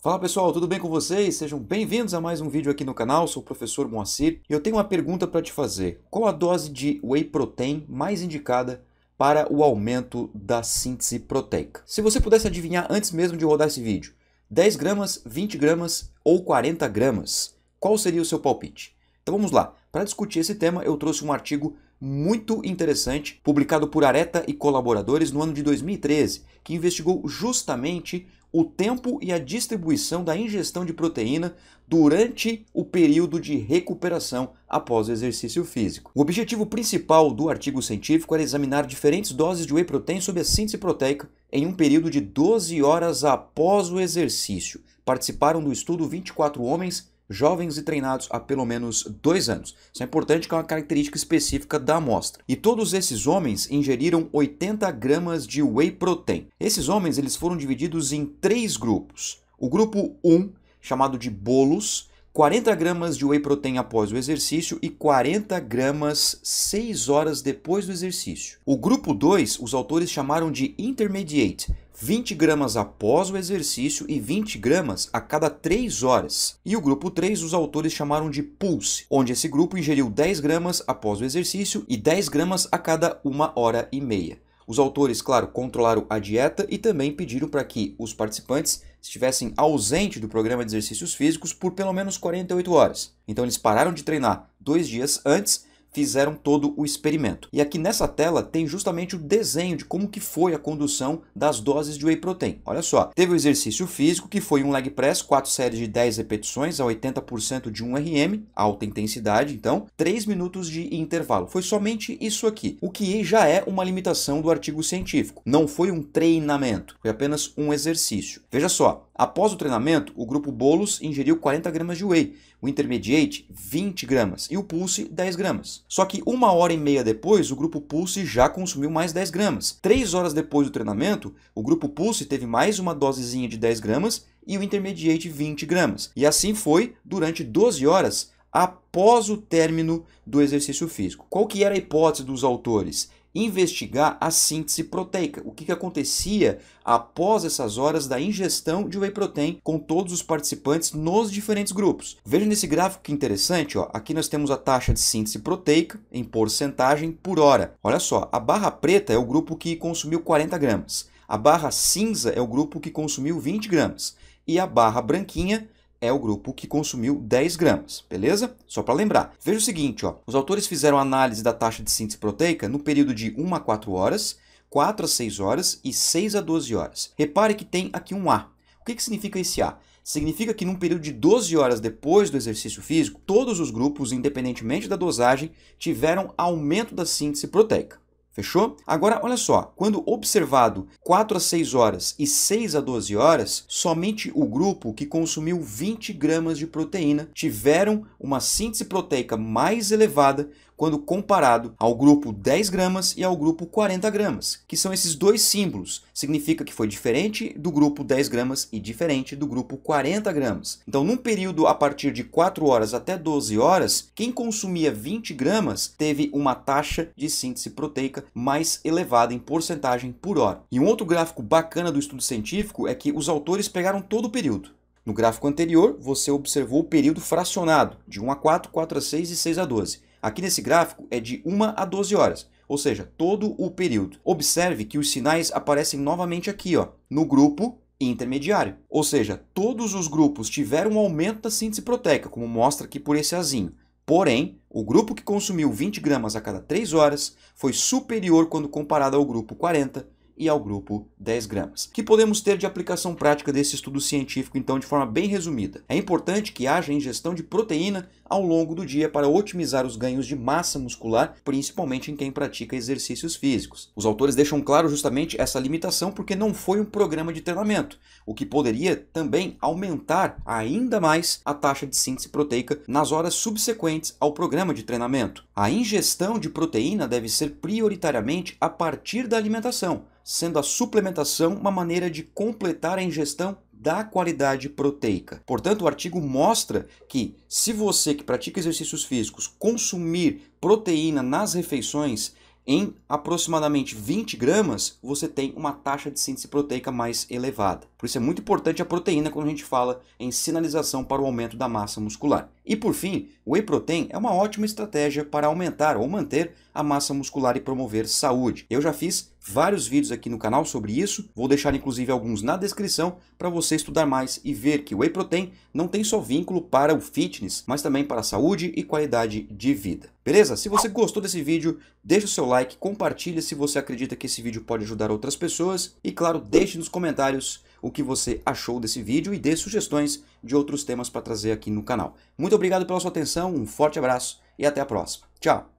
Fala pessoal, tudo bem com vocês? Sejam bem-vindos a mais um vídeo aqui no canal, sou o professor Moacir e eu tenho uma pergunta para te fazer. Qual a dose de whey protein mais indicada para o aumento da síntese proteica? Se você pudesse adivinhar antes mesmo de rodar esse vídeo, 10 gramas, 20 gramas ou 40 gramas, qual seria o seu palpite? Então vamos lá, para discutir esse tema eu trouxe um artigo muito interessante, publicado por Areta e colaboradores no ano de 2013, que investigou justamente o tempo e a distribuição da ingestão de proteína durante o período de recuperação após o exercício físico. O objetivo principal do artigo científico era examinar diferentes doses de whey protein sob a síntese proteica em um período de 12 horas após o exercício. Participaram do estudo 24 homens jovens e treinados há pelo menos dois anos. Isso é importante que é uma característica específica da amostra. E todos esses homens ingeriram 80 gramas de whey protein. Esses homens eles foram divididos em três grupos. O grupo 1, chamado de bolos, 40 gramas de whey protein após o exercício e 40 gramas 6 horas depois do exercício. O grupo 2, os autores chamaram de intermediate, 20 gramas após o exercício e 20 gramas a cada 3 horas. E o grupo 3 os autores chamaram de Pulse, onde esse grupo ingeriu 10 gramas após o exercício e 10 gramas a cada 1 hora e meia. Os autores, claro, controlaram a dieta e também pediram para que os participantes estivessem ausentes do programa de exercícios físicos por pelo menos 48 horas. Então eles pararam de treinar dois dias antes fizeram todo o experimento. E aqui nessa tela tem justamente o desenho de como que foi a condução das doses de whey protein. Olha só, teve o exercício físico, que foi um leg press, quatro séries de 10 repetições a 80% de 1 RM, alta intensidade, então, 3 minutos de intervalo. Foi somente isso aqui, o que já é uma limitação do artigo científico. Não foi um treinamento, foi apenas um exercício. Veja só, Após o treinamento, o grupo Bolos ingeriu 40 gramas de whey, o Intermediate 20 gramas e o Pulse 10 gramas. Só que uma hora e meia depois, o grupo Pulse já consumiu mais 10 gramas. Três horas depois do treinamento, o grupo Pulse teve mais uma dosezinha de 10 gramas e o Intermediate 20 gramas. E assim foi durante 12 horas após o término do exercício físico. Qual que era a hipótese dos autores? investigar a síntese proteica, o que, que acontecia após essas horas da ingestão de whey protein com todos os participantes nos diferentes grupos. Veja nesse gráfico que interessante, ó, aqui nós temos a taxa de síntese proteica em porcentagem por hora. Olha só, a barra preta é o grupo que consumiu 40 gramas, a barra cinza é o grupo que consumiu 20 gramas e a barra branquinha é o grupo que consumiu 10 gramas, beleza? Só para lembrar. Veja o seguinte, ó, os autores fizeram análise da taxa de síntese proteica no período de 1 a 4 horas, 4 a 6 horas e 6 a 12 horas. Repare que tem aqui um A. O que, que significa esse A? Significa que num período de 12 horas depois do exercício físico, todos os grupos, independentemente da dosagem, tiveram aumento da síntese proteica. Fechou? Agora, olha só, quando observado 4 a 6 horas e 6 a 12 horas, somente o grupo que consumiu 20 gramas de proteína tiveram uma síntese proteica mais elevada quando comparado ao grupo 10 gramas e ao grupo 40 gramas, que são esses dois símbolos. Significa que foi diferente do grupo 10 gramas e diferente do grupo 40 gramas. Então, num período a partir de 4 horas até 12 horas, quem consumia 20 gramas teve uma taxa de síntese proteica mais elevada em porcentagem por hora. E um outro gráfico bacana do estudo científico é que os autores pegaram todo o período. No gráfico anterior, você observou o período fracionado, de 1 a 4, 4 a 6 e 6 a 12. Aqui nesse gráfico é de 1 a 12 horas, ou seja, todo o período. Observe que os sinais aparecem novamente aqui, ó, no grupo intermediário. Ou seja, todos os grupos tiveram um aumento da síntese proteica, como mostra aqui por esse azinho. Porém, o grupo que consumiu 20 gramas a cada 3 horas foi superior quando comparado ao grupo 40 e ao grupo 10 gramas. O que podemos ter de aplicação prática desse estudo científico, então, de forma bem resumida? É importante que haja ingestão de proteína ao longo do dia para otimizar os ganhos de massa muscular, principalmente em quem pratica exercícios físicos. Os autores deixam claro justamente essa limitação porque não foi um programa de treinamento, o que poderia também aumentar ainda mais a taxa de síntese proteica nas horas subsequentes ao programa de treinamento. A ingestão de proteína deve ser prioritariamente a partir da alimentação, sendo a suplementação uma maneira de completar a ingestão da qualidade proteica. Portanto, o artigo mostra que se você que pratica exercícios físicos consumir proteína nas refeições, em aproximadamente 20 gramas, você tem uma taxa de síntese proteica mais elevada. Por isso é muito importante a proteína quando a gente fala em sinalização para o aumento da massa muscular. E por fim, o whey protein é uma ótima estratégia para aumentar ou manter a massa muscular e promover saúde. Eu já fiz vários vídeos aqui no canal sobre isso, vou deixar inclusive alguns na descrição para você estudar mais e ver que o whey protein não tem só vínculo para o fitness, mas também para a saúde e qualidade de vida. Beleza? Se você gostou desse vídeo, deixa o seu like, compartilha se você acredita que esse vídeo pode ajudar outras pessoas e claro, deixe nos comentários o que você achou desse vídeo e dê sugestões de outros temas para trazer aqui no canal. Muito obrigado pela sua atenção, um forte abraço e até a próxima. Tchau!